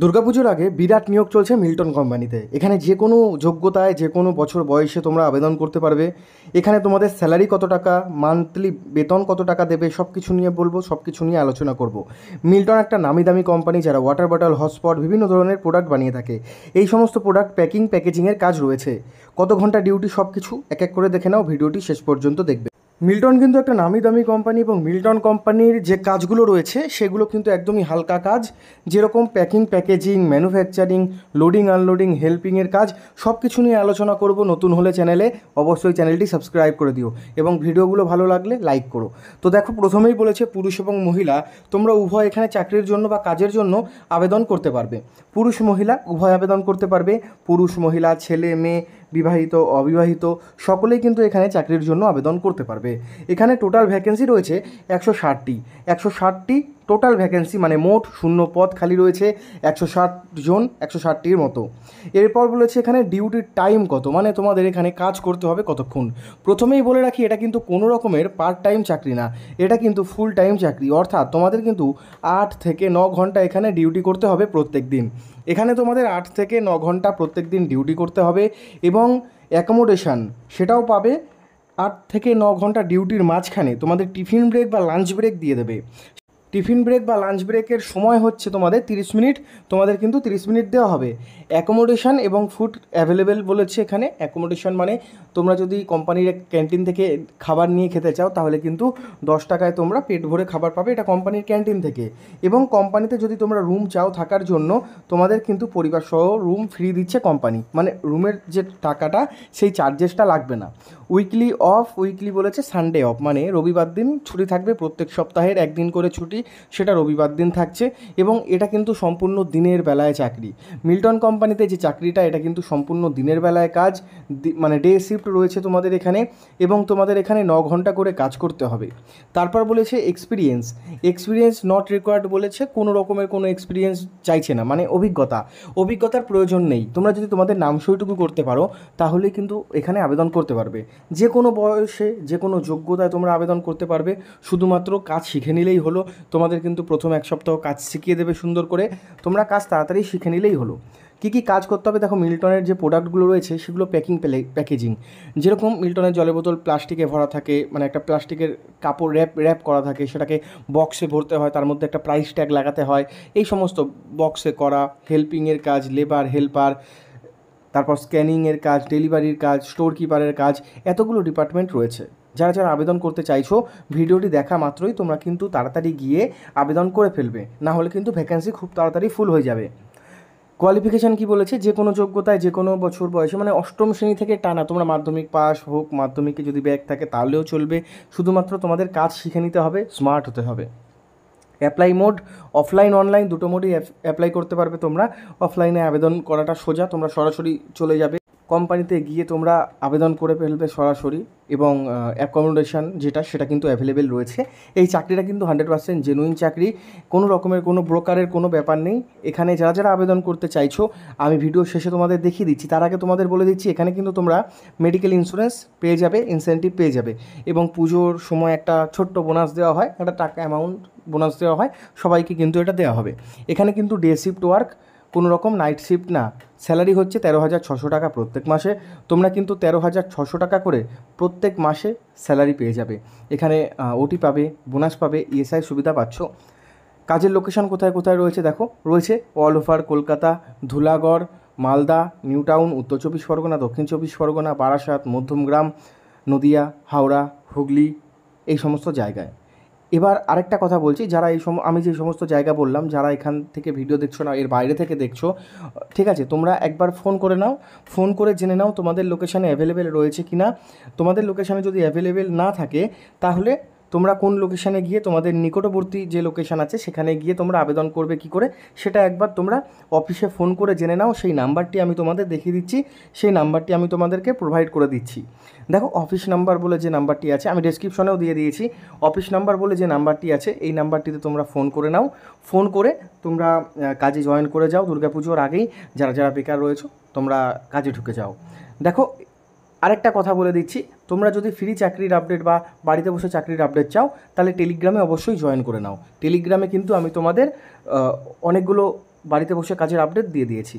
দুর্গাপুজোর আগে বিরাট নিয়োগ চলছে মিল্টন কোম্পানিতে এখানে যে কোনো যোগ্যতায় যে কোনো বছর বয়সে তোমরা আবেদন করতে পারবে এখানে তোমাদের স্যালারি কত টাকা মান্থলি বেতন কত টাকা দেবে সব কিছু নিয়ে বলবো সব কিছু নিয়ে আলোচনা করব মিল্টন একটা নামি দামি কোম্পানি যারা ওয়াটার বটল হটস্পট বিভিন্ন ধরনের প্রোডাক্ট বানিয়ে থাকে এই সমস্ত প্রোডাক্ট প্যাকিং প্যাকেজিংয়ের কাজ রয়েছে কত ঘন্টা ডিউটি সব কিছু এক এক করে দেখে নাও ভিডিওটি শেষ পর্যন্ত দেখবে মিল্টন কিন্তু একটা নামি দামি কোম্পানি এবং মিল্টন কোম্পানির যে কাজগুলো রয়েছে সেগুলো কিন্তু একদমই হালকা কাজ যেরকম packing packaging manufacturing loading unloading হেল্পিংয়ের কাজ সব কিছু নিয়ে আলোচনা করব নতুন হলে চ্যানেলে অবশ্যই চ্যানেলটি সাবস্ক্রাইব করে দিও এবং ভিডিওগুলো ভালো লাগলে লাইক করো তো দেখো প্রথমেই বলেছে পুরুষ এবং মহিলা তোমরা উভয় এখানে চাকরির জন্য বা কাজের জন্য আবেদন করতে পারবে পুরুষ মহিলা উভয় আবেদন করতে পারবে পুরুষ মহিলা ছেলে মেয়ে বিবাহিত অবিবাহিত সকলেই কিন্তু এখানে চাকরির জন্য আবেদন করতে পারবে এখানে টোটাল ভ্যাকেন্সি রয়েছে একশো ষাটটি একশো ষাটটি টোটাল ভ্যাকেন্সি মানে মোট শূন্য পদ খালি রয়েছে একশো ষাট জন একশো ষাটটির মতো এরপর বলেছে এখানে ডিউটির টাইম কত মানে তোমাদের এখানে কাজ করতে হবে কতক্ষণ প্রথমেই বলে রাখি এটা কিন্তু কোনো রকমের পার্ট টাইম চাকরি না এটা কিন্তু ফুল টাইম চাকরি অর্থাৎ তোমাদের কিন্তু আট থেকে ন ঘন্টা এখানে ডিউটি করতে হবে প্রত্যেক দিন এখানে তোমাদের আট থেকে ন ঘন্টা প্রত্যেক দিন ডিউটি করতে হবে এবং অ্যাকোমোডেশান সেটাও পাবে আট থেকে ন ঘন্টা ডিউটির মাঝখানে তোমাদের টিফিন ব্রেক বা লাঞ্চ ব্রেক দিয়ে দেবে টিফিন ব্রেক বা লাঞ্চ ব্রেকের সময় হচ্ছে তোমাদের তিরিশ মিনিট তোমাদের কিন্তু তিরিশ মিনিট দেওয়া হবে অ্যাকোমোডেশান এবং ফুড অ্যাভেলেবেল বলেছে এখানে অ্যাকোমোডেশান মানে তোমরা যদি কোম্পানির ক্যান্টিন থেকে খাবার নিয়ে খেতে চাও তাহলে কিন্তু দশ টাকায় তোমরা পেট ভরে খাবার পাবে এটা কোম্পানির ক্যান্টিন থেকে এবং কোম্পানিতে যদি তোমরা রুম চাও থাকার জন্য তোমাদের কিন্তু পরিবার সহ রুম ফ্রি দিচ্ছে কোম্পানি মানে রুমের যে টাকাটা সেই চার্জেসটা লাগবে না উইকলি অফ উইকলি বলেছে সানডে অফ মানে রবিবার দিন ছুটি থাকবে প্রত্যেক সপ্তাহের একদিন করে ছুটি সেটা রবিবার দিন থাকছে এবং এটা কিন্তু সম্পূর্ণ দিনের বেলায় চাকরি মিল্টন কোম্পানিতে যে চাকরিটা এটা কিন্তু সম্পূর্ণ দিনের বেলায় কাজ মানে ডে শিফট রয়েছে তোমাদের এখানে এবং তোমাদের এখানে ন ঘন্টা করে কাজ করতে হবে তারপর বলেছে এক্সপিরিয়েন্স এক্সপিরিয়েন্স নট রিকোয়ার্ড বলেছে কোনো রকমের কোনো এক্সপিরিয়েন্স চাইছে না মানে অভিজ্ঞতা অভিজ্ঞতার প্রয়োজন নেই তোমরা যদি তোমাদের নাম সইটুকু করতে পারো তাহলে কিন্তু এখানে আবেদন করতে পারবে যে কোনো বয়সে যে কোনো যোগ্যতায় তোমরা আবেদন করতে পারবে শুধুমাত্র কাজ শিখে নিলেই হলো তোমাদের কিন্তু প্রথম এক সপ্তাহ কাজ শিখিয়ে দেবে সুন্দর করে তোমরা কাজ তাড়াতাড়ি শিখে নিলেই হলো কী কী কাজ করতে হবে দেখো মিল্টনের যে প্রোডাক্টগুলো রয়েছে সেগুলো প্যাকিং প্যাকেজিং যেরকম মিল্টনের জলের বোতল প্লাস্টিকে ভরা থাকে মানে একটা প্লাস্টিকের কাপড় র্যাপ র্যাপ করা থাকে সেটাকে বক্সে ভরতে হয় তার মধ্যে একটা প্রাইস ট্যাগ লাগাতে হয় এই সমস্ত বক্সে করা হেল্পিংয়ের কাজ লেবার হেল্পার তারপর স্ক্যানিংয়ের কাজ ডেলিভারির কাজ স্টোর কিপারের কাজ এতগুলো ডিপার্টমেন্ট রয়েছে যারা যারা আবেদন করতে চাইছো ভিডিওটি দেখা মাত্রই তোমরা কিন্তু তাড়াতাড়ি গিয়ে আবেদন করে ফেলবে না হলে কিন্তু ভ্যাকেন্সি খুব তাড়াতাড়ি ফুল হয়ে যাবে কোয়ালিফিকেশান কি বলেছে যে কোনো যোগ্যতায় যে কোনো বছর বয়সে মানে অষ্টম শ্রেণী থেকে টানা তোমরা মাধ্যমিক পাস হোক মাধ্যমিকে যদি ব্যাগ থাকে তাহলেও চলবে শুধুমাত্র তোমাদের কাজ শিখে নিতে হবে স্মার্ট হতে হবে অ্যাপ্লাই মোড অফলাইন অনলাইন দুটো মোডই অ্যাপ্লাই করতে পারবে তোমরা অফলাইনে আবেদন করাটা সোজা তোমরা সরাসরি চলে যাবে কোম্পানিতে গিয়ে তোমরা আবেদন করে ফেলবে সরাসরি এবং অ্যাকমোডেশান যেটা সেটা কিন্তু অ্যাভেলেবেল রয়েছে এই চাকরিটা কিন্তু হান্ড্রেড পার্সেন্ট জেনুইন চাকরি কোনো রকমের কোনো ব্রোকারের কোনো ব্যাপার নেই এখানে যারা যারা আবেদন করতে চাইছো আমি ভিডিও শেষে তোমাদের দেখিয়ে দিচ্ছি তার আগে তোমাদের বলে দিচ্ছি এখানে কিন্তু তোমরা মেডিকেল ইন্স্যুরেন্স পেয়ে যাবে ইনসেন্টিভ পেয়ে যাবে এবং পুজোর সময় একটা ছোট্ট বোনাস দেওয়া হয় একটা টাকা অ্যামাউন্ট বোনাস দেওয়া হয় সবাইকে কিন্তু এটা দেওয়া হবে এখানে কিন্তু ডে শিফট ওয়ার্ক কোনো রকম নাইট শিফট না স্যালারি হচ্ছে তেরো হাজার ছশো টাকা প্রত্যেক মাসে তোমরা কিন্তু তেরো হাজার ছশো টাকা করে প্রত্যেক মাসে স্যালারি পেয়ে যাবে এখানে ওটি পাবে বোনাস পাবে ইএসআই e সুবিধা পাচ্ছ কাজের লোকেশন কোথায় কোথায় রয়েছে দেখো রয়েছে all over Kolkata Dhulagarh Malda new town উত্তর চব্বিশ পরগনা দক্ষিণ চব্বিশ পরগনা বারাসাত মধ্যমগ্রাম নদিয়া হাওড়া হুগলি এই সমস্ত জায়গায় এবার আরেকটা কথা বলছি যারা এই সম আমি যে সমস্ত জায়গা বললাম যারা এখান থেকে ভিডিও দেখছো না এর বাইরে থেকে দেখছো ঠিক আছে তোমরা একবার ফোন করে নাও ফোন করে জেনে নাও তোমাদের লোকেশানে অ্যাভেলেবেল রয়েছে কি না তোমাদের লোকেশানে যদি অ্যাভেলেবেল না থাকে তাহলে তোমরা কোন লোকেশানে গিয়ে তোমাদের নিকটবর্তী যে লোকেশান আছে সেখানে গিয়ে তোমরা আবেদন করবে কি করে সেটা একবার তোমরা অফিসে ফোন করে জেনে নাও সেই নাম্বারটি আমি তোমাদের দেখিয়ে দিচ্ছি সেই নাম্বারটি আমি তোমাদেরকে প্রোভাইড করে দিচ্ছি দেখো অফিস নাম্বার বলে যে নাম্বারটি আছে আমি ডিসক্রিপশনেও দিয়ে দিয়েছি অফিস নাম্বার বলে যে নাম্বারটি আছে এই নাম্বারটিতে তোমরা ফোন করে নাও ফোন করে তোমরা কাজে জয়েন করে যাও দুর্গাপুজোর আগেই যারা যারা বেকার রয়েছে তোমরা কাজে ঢুকে যাও দেখো আরেকটা কথা বলে দিচ্ছি তোমরা যদি ফ্রি চাকরির আপডেট বা বাড়িতে বসে চাকরির আপডেট চাও তাহলে টেলিগ্রামে অবশ্যই জয়েন করে নাও টেলিগ্রামে কিন্তু আমি তোমাদের অনেকগুলো বাড়িতে বসে কাজের আপডেট দিয়ে দিয়েছি